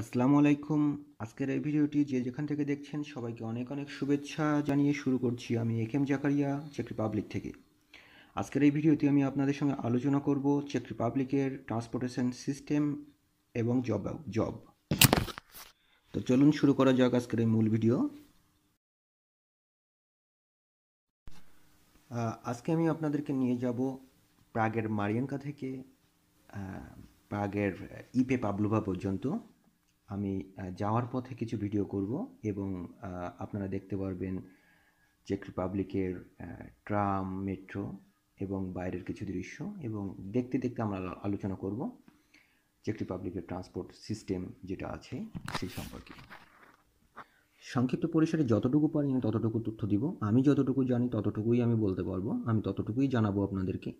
আসসালামু আলাইকুম আজকের এই ভিডিওটি যে যেখান থেকে দেখছেন সবাইকে অনেক অনেক শুভেচ্ছা জানিয়ে শুরু করছি আমি এ এম জাকারিয়া চেক রিপাবলিক থেকে আজকের এই ভিডিওতে আমি আপনাদের সঙ্গে আলোচনা করব চেক রিপাবলিকের ট্রান্সপোর্টেশন সিস্টেম এবং জব জব তো চলুন শুরু করা যাক আজকের এই মূল ভিডিও আজকে আমি আপনাদেরকে নিয়ে যাব প্রাগের মারিয়াঙ্কা থেকে প্রাগের ইপে পাবলুভা পর্যন্ত আমি যাওয়ার পথে কিছু ভিডিও করব এবং আপনারা দেখতে পারবেন চেক রিপাবলিকের ট্রাম মেট্রো এবং বাইরের কিছু দৃশ্য এবং দেখতে দেখতে আমরা আলোচনা করব চেক রিপাবলিকের ট্রান্সপোর্ট সিস্টেম যেটা আছে সেই সম্পর্কে সংক্ষিপ্ত পরিসরে যতটুকু পারি আমি ততটুকু তথ্য দিব আমি যতটুকু জানি ততটুকুই আমি বলতে পারবো আমি ততটুকুই জানাবো আপনাদেরকে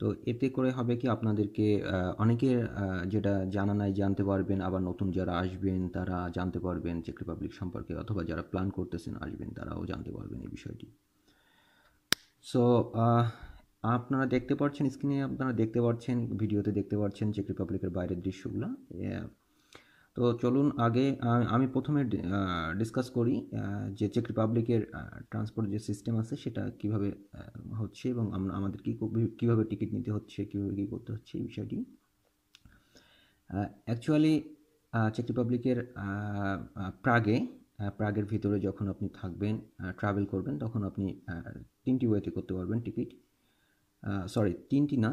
তো এতে করে হবে কি আপনাদেরকে অনেকে যেটা জানা নাই জানতে পারবেন আবার নতুন যারা আসবেন তারা জানতে পারবেন চেক রিপাবলিক সম্পর্কে অথবা যারা প্ল্যান করতেছেন আসবেন তারাও জানতে পারবেন এই বিষয়টি সো আপনারা দেখতে পাচ্ছেন স্ক্রিনে আপনারা দেখতে পাচ্ছেন ভিডিওতে দেখতে পাচ্ছেন চেক রিপাবলিকের বাইরের দৃশ্যগুলো তো চলুন আগে আমি প্রথমে ডিসকাস করি যে চেক রিপাবলিকের ট্রান্সপোর্ট যে সিস্টেম আছে সেটা কিভাবে হচ্ছে এবং আমরা আমাদের কী কীভাবে টিকিট নিতে হচ্ছে কীভাবে কী করতে হচ্ছে এই বিষয়টি অ্যাকচুয়ালি চেক রিপাবলিকের প্রাগে প্রাগের ভিতরে যখন আপনি থাকবেন ট্রাভেল করবেন তখন আপনি তিনটি ওয়েতে করতে পারবেন টিকিট সরি তিনটি না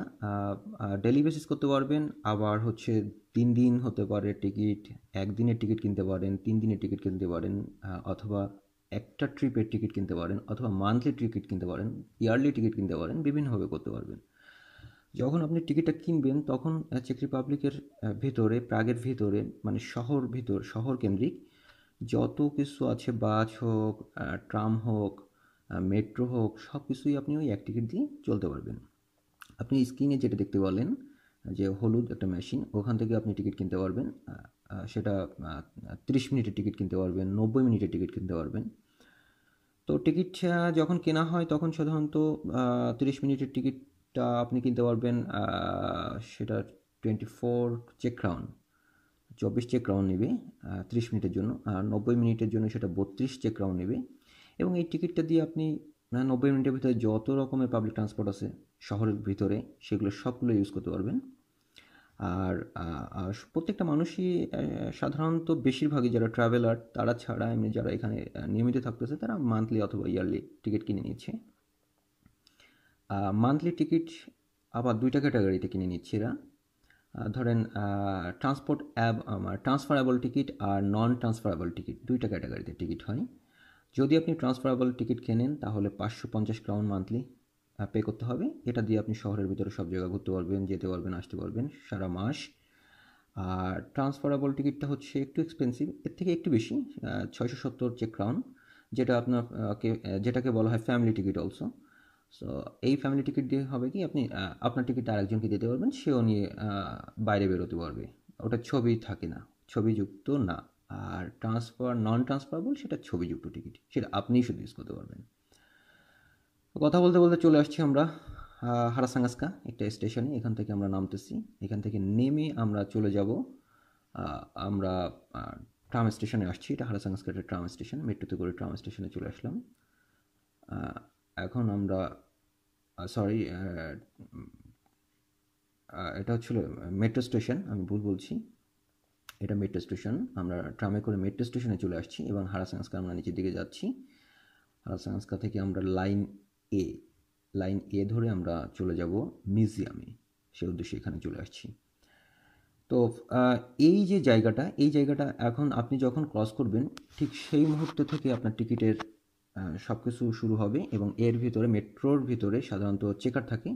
ডেলি বেসিস করতে পারবেন আবার হচ্ছে তিন দিন হতে পারে টিকিট একদিনের টিকিট কিনতে পারেন তিন দিনের টিকিট কিনতে পারেন অথবা একটা ট্রিপের টিকিট কিনতে পারেন অথবা মান্থলি টিকিট কিনতে পারেন ইয়ারলি টিকিট কিনতে পারেন বিভিন্নভাবে করতে পারবেন যখন আপনি টিকিটটা কিনবেন তখন চেক রিপাবলিকের ভেতরে প্রাগের ভেতরে মানে শহর ভেতর শহর কেন্দ্রিক যত কিছু আছে বাস হোক ট্রাম হোক মেট্রো হোক সব কিছুই আপনি ওই এক টিকিট দিয়ে চলতে পারবেন আপনি স্ক্রিনে যেটা দেখতে পারলেন যে হলুদ একটা মেশিন ওখান থেকে আপনি টিকিট কিনতে পারবেন সেটা ত্রিশ মিনিটের টিকিট কিনতে পারবেন নব্বই মিনিটের টিকিট কিনতে পারবেন তো টিকিট যখন কেনা হয় তখন সাধারণত তিরিশ মিনিটের টিকিটটা আপনি কিনতে পারবেন সেটা টোয়েন্টি ফোর চেক রাউন্ড চব্বিশ চেক রাউন্ড নেবে ত্রিশ মিনিটের জন্য আর নব্বই মিনিটের জন্য সেটা বত্রিশ চেক রাউন্ড নেবে এবং এই টিকিটটা দিয়ে আপনি মানে নব্বই মিনিটের ভিতরে যত রকমের পাবলিক ট্রান্সপোর্ট আছে শহরের ভিতরে সেগুলো সবগুলো ইউজ করতে পারবেন আর প্রত্যেকটা মানুষই সাধারণত বেশিরভাগই যারা ট্রাভেলার তারা ছাড়া এমনি যারা এখানে নিয়মিত থাকতেছে তারা মান্থলি অথবা ইয়ারলি টিকিট কিনে নিচ্ছে মান্থলি টিকিট আবার দুইটা ক্যাটাগরিতে কিনে নিচ্ছে এরা ধরেন ট্রান্সপোর্ট অ্যাব আমার ট্রান্সফারেবল টিকিট আর নন ট্রান্সফারেবল টিকিট দুইটা ক্যাটাগরিতে টিকিট হয় যদি আপনি ট্রান্সফারেবল টিকিট কেনেন তাহলে পাঁচশো পঞ্চাশ ক্রাউন মান্থলি পে করতে হবে এটা দিয়ে আপনি শহরের ভিতরে সব জায়গা ঘুরতে পারবেন যেতে পারবেন আসতে পারবেন সারা মাস আর ট্রান্সফারেবল টিকিটটা হচ্ছে একটু এক্সপেন্সিভ এর থেকে একটু বেশি ছয়শো সত্তর চেক ক্রাউন যেটা আপনার যেটাকে বলা হয় ফ্যামিলি টিকিট অলসো সো এই ফ্যামিলি টিকিট দিয়ে হবে কি আপনি আপনার টিকিট আরেকজনকে দিতে পারবেন সেও নিয়ে বাইরে বেরোতে পারবে ওটা ছবি থাকে না ছবিযুক্ত না আর ট্রান্সফার নন ট্রান্সফারেবল সেটা ছবিযুক্ত টিকিট সেটা আপনিই শুধু ইউজ করতে পারবেন কথা বলতে বলতে চলে আসছি আমরা হারাসাঙ্গাসকা একটা স্টেশনে এখান থেকে আমরা নামতেছি এখান থেকে নেমে আমরা চলে যাব আমরা ট্রাম স্টেশনে আসছি এটা হারাসাঙ্গাসকা একটা ট্রাম স্টেশন মেট্রোতে করে ট্রাম স্টেশনে চলে আসলাম এখন আমরা সরি এটা হচ্ছিল মেট্রো স্টেশন আমি ভুল বলছি এটা মেট্রো স্টেশন আমরা ট্রামে করে মেট্রো স্টেশনে চলে আসছি এবং হারাসাংস্কা আমরা নিচের দিকে যাচ্ছি হারাসাংস্কা থেকে আমরা লাইন এ লাইন এ ধরে আমরা চলে যাব মিউজিয়ামে সে উদ্দেশ্যে এখানে চলে আসছি তো এই যে জায়গাটা এই জায়গাটা এখন আপনি যখন ক্রস করবেন ঠিক সেই মুহূর্ত থেকে আপনার টিকিটের সব কিছু শুরু হবে এবং এর ভিতরে মেট্রোর ভিতরে সাধারণত চেকার থাকে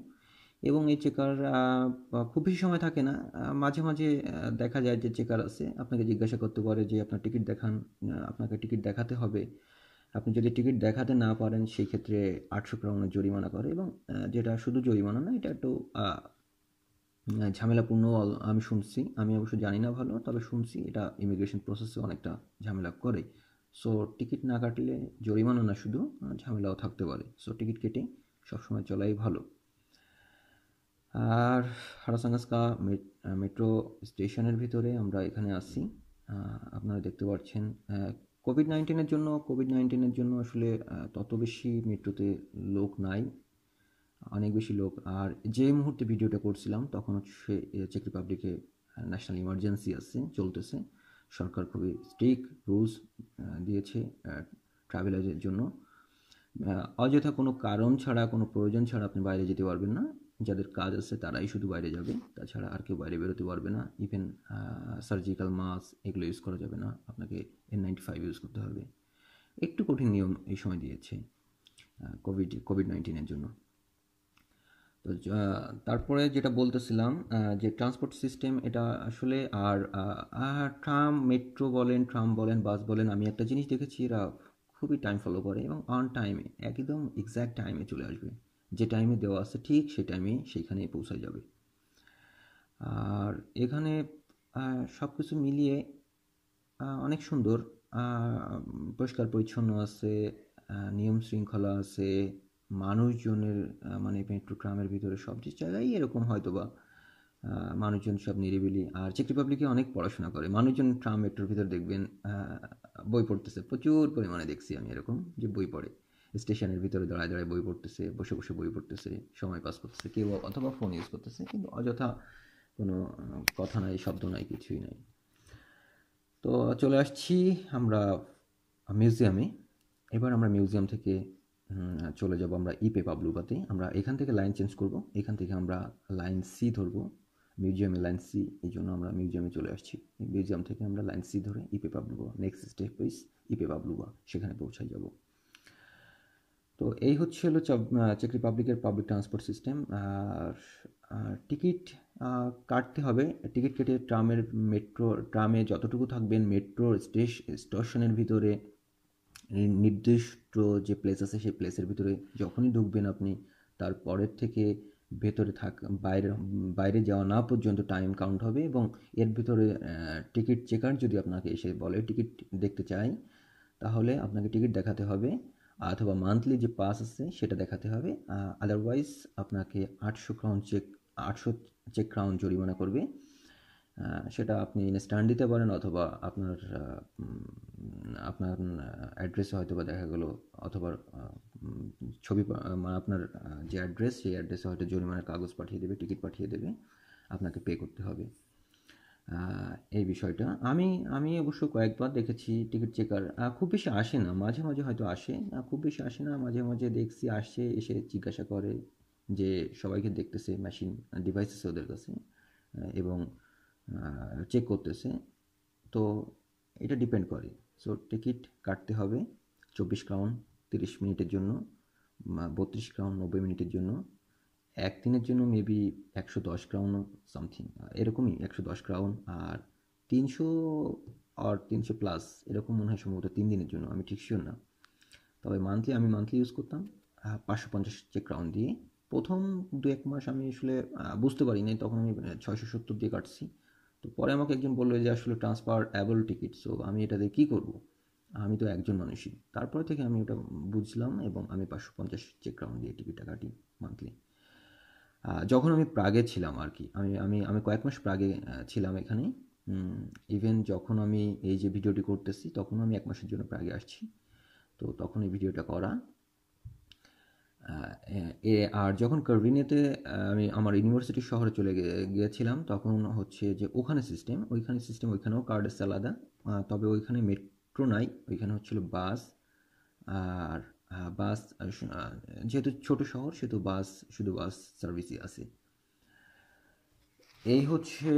এবং এই চেকার খুবই সময় থাকে না মাঝে মাঝে দেখা যায় যে চেকার আছে আপনাকে জিজ্ঞাসা করতে পারে যে আপনার টিকিট দেখান আপনাকে টিকিট দেখাতে হবে আপনি যদি টিকিট দেখাতে না পারেন সেই ক্ষেত্রে আটশো ক্রাউনের জরিমানা করে এবং যেটা শুধু জরিমানা না এটা একটু ঝামেলাপূর্ণ আমি শুনছি আমি অবশ্য জানি না ভালো তবে শুনছি এটা ইমিগ্রেশন প্রসেসে অনেকটা ঝামেলা করে সো টিকিট না কাটলে জরিমানা না শুধু ঝামেলাও থাকতে পারে সো টিকিট কেটে সবসময় চলাই ভালো আর হারাসাঙ্গাসকা মেট্রো স্টেশনের ভিতরে আমরা এখানে আসি আপনারা দেখতে পাচ্ছেন কোভিড নাইন্টিনের জন্য কোভিড নাইন্টিনের জন্য আসলে তত বেশি মেট্রোতে লোক নাই অনেক বেশি লোক আর যে মুহূর্তে ভিডিওটা করছিলাম তখন হচ্ছে চেক রিপাবলিকে ন্যাশনাল ইমার্জেন্সি আছে চলতেছে সরকার খুবই স্ট্রিক রুলস দিয়েছে ট্রাভেলারের জন্য অযথা কোনো কারণ ছাড়া কোনো প্রয়োজন ছাড়া আপনি বাইরে যেতে পারবেন না যাদের কাজ আছে তারাই শুধু বাইরে যাবে তাছাড়া আর কেউ বাইরে বেরোতে পারবে না ইভেন সার্জিক্যাল মাস্ক এগুলো ইউজ করা যাবে না আপনাকে এন নাইনটি ফাইভ ইউজ করতে হবে একটু কঠিন নিয়ম এই সময় দিয়েছে কোভিড কোভিড নাইন্টিনের জন্য তো তারপরে যেটা বলতেছিলাম যে ট্রান্সপোর্ট সিস্টেম এটা আসলে আর ট্রাম মেট্রো বলেন ট্রাম বলেন বাস বলেন আমি একটা জিনিস দেখেছি এরা খুবই টাইম ফলো করে এবং অন টাইমে একদম এক্স্যাক্ট টাইমে চলে আসবে যে টাইমে দেওয়া আছে ঠিক সেই টাইমে সেইখানেই পৌঁছে যাবে আর এখানে সব কিছু মিলিয়ে অনেক সুন্দর পরিষ্কার পরিচ্ছন্ন আছে নিয়ম শৃঙ্খলা আছে মানুষজনের মানে মেট্রো ট্রামের ভিতরে সব যে জায়গায় এরকম হয়তো বা মানুষজন সব নিরিবিলি আর চেক রিপাবলিকে অনেক পড়াশোনা করে মানুষজন ট্রাম মেট্রোর ভিতরে দেখবেন বই পড়তেছে প্রচুর পরিমাণে দেখছি আমি এরকম যে বই পড়ে স্টেশনের ভিতরে দাঁড়ায় দাঁড়ায় বই পড়তেছে বসে বসে বই পড়তেছে সময় পাস করতেছে কেউ অথবা ফোন ইউজ করতেছে কিন্তু অযথা কোনো কথা নাই শব্দ নাই কিছুই নাই তো চলে আসছি আমরা মিউজিয়ামে এবার আমরা মিউজিয়াম থেকে চলে যাব আমরা ইপে পাবলুবাতে আমরা এখান থেকে লাইন চেঞ্জ করব এখান থেকে আমরা লাইন সি ধরব মিউজিয়ামে লাইন সি এই জন্য আমরা মিউজিয়ামে চলে আসছি মিউজিয়াম থেকে আমরা লাইন সি ধরে ইপে পাবলুবা নেক্সট স্টেপ ইস ইপে পাবলুবা সেখানে পৌঁছায় যাব তো এই হচ্ছে হলো চেক রিপাবলিকের পাবলিক ট্রান্সপোর্ট সিস্টেম আর টিকিট কাটতে হবে টিকিট কেটে ট্রামের মেট্রো ট্রামে যতটুকু থাকবেন মেট্রো স্টেশ স্টেশনের ভিতরে নির্দিষ্ট যে প্লেস আছে সেই প্লেসের ভিতরে যখনই ঢুকবেন আপনি তারপরের থেকে ভেতরে থাক বাইরে বাইরে যাওয়া না পর্যন্ত টাইম কাউন্ট হবে এবং এর ভিতরে টিকিট চেকার যদি আপনাকে এসে বলে টিকিট দেখতে চাই তাহলে আপনাকে টিকিট দেখাতে হবে অথবা মান্থলি যে পাস আছে সেটা দেখাতে হবে আদারওয়াইজ আপনাকে আটশো ক্রাউন চেক আটশো চেক ক্রাউন জরিমানা করবে সেটা আপনি স্ট্যান্ড দিতে পারেন অথবা আপনার আপনার অ্যাড্রেসে হয়তো বা দেখা গেলো অথবা ছবি মানে আপনার যে অ্যাড্রেস সেই অ্যাড্রেসে হয়তো জরিমানার কাগজ পাঠিয়ে দেবে টিকিট পাঠিয়ে দেবে আপনাকে পে করতে হবে এই বিষয়টা আমি আমি অবশ্য কয়েকবার দেখেছি টিকিট চেকার খুব বেশি আসে না মাঝে মাঝে হয়তো আসে খুব বেশি আসে না মাঝে মাঝে দেখছি আসছে এসে জিজ্ঞাসা করে যে সবাইকে দেখতেছে মেশিন ডিভাইসেস ওদের কাছে এবং চেক করতেছে তো এটা ডিপেন্ড করে সো টিকিট কাটতে হবে চব্বিশ ক্রাউন তিরিশ মিনিটের জন্য বত্রিশ ক্রাউন নব্বই মিনিটের জন্য একদিনের জন্য মেবি একশো দশ ক্রাউন সামথিং এরকমই একশো দশ ক্রাউন আর তিনশো আর তিনশো প্লাস এরকম মনে হয় সম্ভবত তিন দিনের জন্য আমি ঠিক শিওর না তবে মান্থলি আমি মান্থলি ইউজ করতাম পাঁচশো পঞ্চাশ চেক ক্রাউন দিয়ে প্রথম দু এক মাস আমি আসলে বুঝতে পারি নাই তখন আমি ছয়শো সত্তর দিয়ে কাটছি তো পরে আমাকে একজন বললো যে আসলে ট্রান্সফার অ্যাবল টিকিট সো আমি এটা দিয়ে কী করবো আমি তো একজন মানুষই তারপর থেকে আমি ওটা বুঝলাম এবং আমি পাঁচশো পঞ্চাশ চেক রাউন্ড দিয়ে টিকিটটা কাটি মান্থলি যখন আমি প্রাগে ছিলাম আর কি আমি আমি আমি কয়েক মাস প্রাগে ছিলাম এখানে ইভেন যখন আমি এই যে ভিডিওটি করতেছি তখন আমি এক মাসের জন্য প্রাগে আসছি তো তখন এই ভিডিওটা করা এ আর যখন কার্ভিনেতে আমি আমার ইউনিভার্সিটির শহরে চলে গিয়েছিলাম তখন হচ্ছে যে ওখানে সিস্টেম ওইখানে সিস্টেম ওইখানেও কার্ডেস আলাদা তবে ওইখানে মেট্রো নাই ওইখানে হচ্ছিল বাস আর বাস যেহেতু ছোট শহর সেহেতু বাস শুধু বাস সার্ভিসই আছে এই হচ্ছে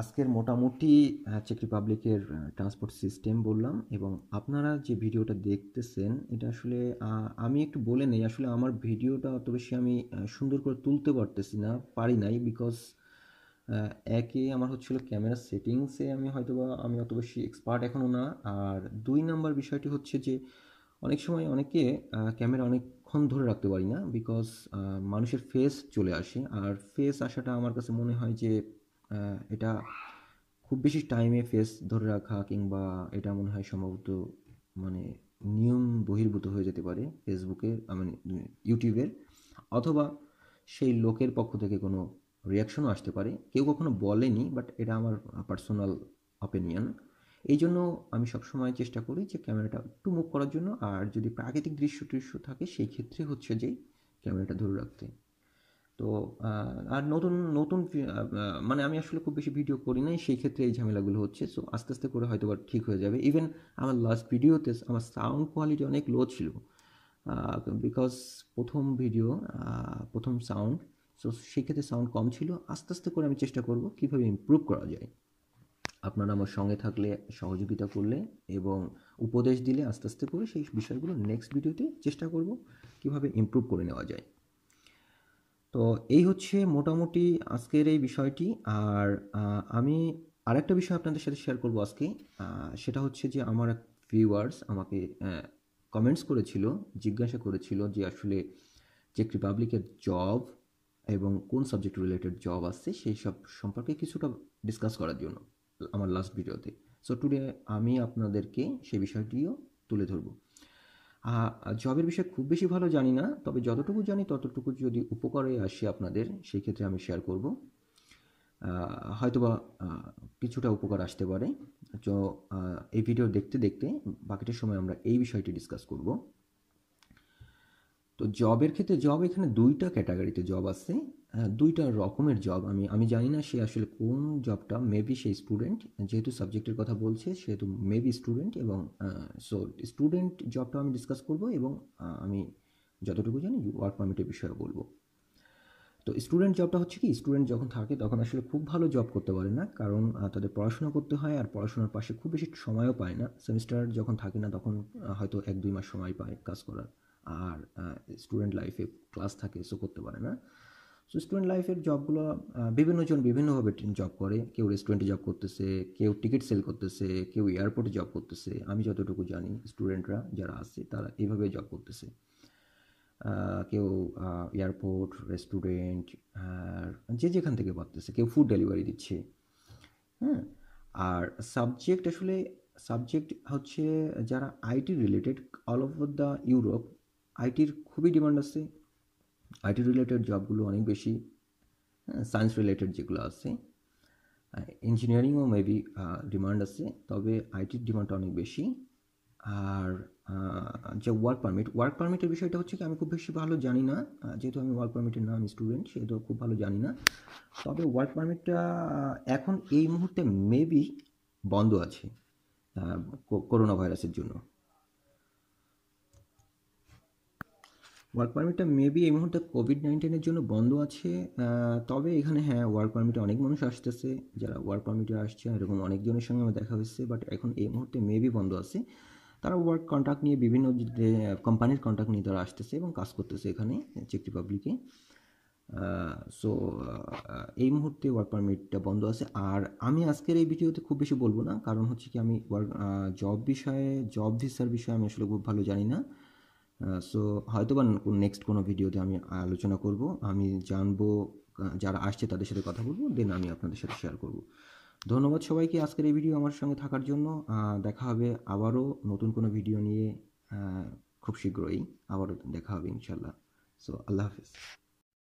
আজকের মোটামুটি চেক রিপাবলিকের ট্রান্সপোর্ট সিস্টেম বললাম এবং আপনারা যে ভিডিওটা দেখতেছেন এটা আসলে আমি একটু বলে নেই আসলে আমার ভিডিওটা অত বেশি আমি সুন্দর করে তুলতে পারতেছি না পারি নাই বিকজ একে আমার হচ্ছিল ক্যামেরা সেটিংসে আমি হয়তোবা আমি অত বেশি এক্সপার্ট এখনও না আর দুই নাম্বার বিষয়টি হচ্ছে যে অনেক সময় অনেকে ক্যামেরা অনেকক্ষণ ধরে রাখতে পারি না বিকজ মানুষের ফেস চলে আসে আর ফেস আসাটা আমার কাছে মনে হয় যে এটা খুব বেশি টাইমে ফেস ধরে রাখা কিংবা এটা মনে হয় সম্ভবত মানে নিয়ম বহির্ভূত হয়ে যেতে পারে ফেসবুকের মানে ইউটিউবের অথবা সেই লোকের পক্ষ থেকে কোনো রিয়াকশনও আসতে পারে কেউ কখনো বলেনি বাট এটা আমার পার্সোনাল অপিনিয়ন এই জন্য আমি সবসময় চেষ্টা করি যে ক্যামেরাটা একটু মুভ করার জন্য আর যদি প্রাকৃতিক দৃশ্য টৃশ্য থাকে সেই ক্ষেত্রে হচ্ছে যে ক্যামেরাটা ধরে রাখতে তো আর নতুন নতুন মানে আমি আসলে খুব বেশি ভিডিও করি নাই সেই ক্ষেত্রে এই ঝামেলাগুলো হচ্ছে সো আস্তে আস্তে করে হয়তো বা ঠিক হয়ে যাবে ইভেন আমার লাস্ট ভিডিওতে আমার সাউন্ড কোয়ালিটি অনেক লো ছিল বিকজ প্রথম ভিডিও প্রথম সাউন্ড সো সেক্ষেত্রে সাউন্ড কম ছিল আস্তে আস্তে করে আমি চেষ্টা করব কীভাবে ইম্প্রুভ করা যায় আপনারা আমার সঙ্গে থাকলে সহযোগিতা করলে এবং উপদেশ দিলে আস্তে আস্তে করে সেই বিষয়গুলো নেক্সট ভিডিওতে চেষ্টা করব কিভাবে ইম্প্রুভ করে নেওয়া যায় তো এই হচ্ছে মোটামুটি আজকের এই বিষয়টি আর আমি আরেকটা বিষয় আপনাদের সাথে শেয়ার করব আজকে সেটা হচ্ছে যে আমার এক ভিউয়ার্স আমাকে কমেন্টস করেছিল জিজ্ঞাসা করেছিল যে আসলে চেক রিপাবলিকের জব এবং কোন সাবজেক্ট রিলেটেড জব আসছে সেই সব সম্পর্কে কিছুটা ডিসকাস করার জন্য আমার লাস্ট ভিডিওতে সো টুডে আমি আপনাদেরকে সে বিষয়টিও তুলে ধরবো জবের বিষয়ে খুব বেশি ভালো জানি না তবে যতটুকু জানি ততটুকু যদি উপকারে আসে আপনাদের সেই ক্ষেত্রে আমি শেয়ার করব হয়তোবা কিছুটা উপকার আসতে পারে তো এই ভিডিও দেখতে দেখতে বাকিটার সময় আমরা এই বিষয়টি ডিসকাস করব তো জবের ক্ষেত্রে জব এখানে দুইটা ক্যাটাগরিতে জব আছে দুইটা রকমের জব আমি আমি জানি না সে আসলে কোন জবটা মেবি সে স্টুডেন্ট যেহেতু সাবজেক্টের কথা বলছে সেহেতু মেবি স্টুডেন্ট এবং সো স্টুডেন্ট জবটা আমি ডিসকাস করব এবং আমি যতটুকু জানি ওয়ার্ক পারমিটের বিষয়ে বলবো তো স্টুডেন্ট জবটা হচ্ছে কি স্টুডেন্ট যখন থাকে তখন আসলে খুব ভালো জব করতে পারে না কারণ তাদের পড়াশোনা করতে হয় আর পড়াশোনার পাশে খুব বেশি সময়ও পায় না সেমিস্টার যখন থাকে না তখন হয়তো এক দুই মাস সময় পায় কাজ করার আর স্টুডেন্ট লাইফে ক্লাস থাকে সো করতে পারে না সো স্টুডেন্ট লাইফের জবগুলো বিভিন্নজন বিভিন্নভাবে জব করে কেউ রেস্টুরেন্টে জব করতেছে কেউ টিকিট সেল করতেছে কেউ এয়ারপোর্টে জব করতেছে আমি যতটুকু জানি স্টুডেন্টরা যারা আছে তারা এইভাবে জব করতেছে কেউ এয়ারপোর্ট রেস্টুরেন্ট আর যে যেখান থেকে পারতেছে কেউ ফুড ডেলিভারি দিচ্ছে হ্যাঁ আর সাবজেক্ট আসলে সাবজেক্ট হচ্ছে যারা IT related all over the Europe আইটির খুবই ডিমান্ড আছে আইটি রিলেটেড জবগুলো অনেক বেশি সায়েন্স হ্যাঁ, রিলেটেড যেগুলো আছে ইঞ্জিনিয়ারিংও মেবি ডিমান্ড আছে তবে আইটির ডিমান্ডটা অনেক বেশি আর যে ওয়ার্ক পারমিট ওয়ার্ক পারমিটের বিষয়টা হচ্ছে কি আমি খুব বেশি ভালো জানি না যেহেতু আমি ওয়ার্ক পারমিটের নাম স্টুডেন্ট সেহেতু খুব ভালো জানি না তবে ওয়ার্ক পারমিটটা এখন এই মুহূর্তে মেবি বন্ধ আছে করোনা ভাইরাসের জন্য ওয়ার্ক পারমিটটা মেবি এই মুহূর্তে কোভিড নাইন্টিনের জন্য বন্ধ আছে তবে এখানে হ্যাঁ ওয়ার্ক পারমিটে অনেক মানুষ আসতেছে যারা ওয়ার্ক পারমিটে আসছে এরকম অনেকজনের সঙ্গে আমার দেখা হয়েছে বাট এখন এই মুহূর্তে মেবি বন্ধ আছে তারা ওয়ার্ক কন্ট্রাক্ট নিয়ে বিভিন্ন কোম্পানির কন্ট্রাক্ট নিয়ে তারা আসতেছে এবং কাজ করতেছে এখানে চেক রিপাবলিকে সো এই মুহূর্তে ওয়ার্ক পারমিটটা বন্ধ আছে আর আমি আজকের এই ভিডিওতে খুব বেশি বলবো না কারণ হচ্ছে কি আমি ওয়ার্ক জব বিষয়ে জব ভিসার বিষয়ে আমি আসলে খুব ভালো জানি না সো হয়তো বা নেক্সট কোনো ভিডিওতে আমি আলোচনা করব আমি জানবো যারা আসছে তাদের সাথে কথা বলবো দেন আমি আপনাদের সাথে শেয়ার করব ধন্যবাদ সবাইকে আজকের এই ভিডিও আমার সঙ্গে থাকার জন্য দেখা হবে আবারও নতুন কোনো ভিডিও নিয়ে খুব শীঘ্রই আবারও দেখা হবে ইনশাল্লাহ সো আল্লাহ হাফিজ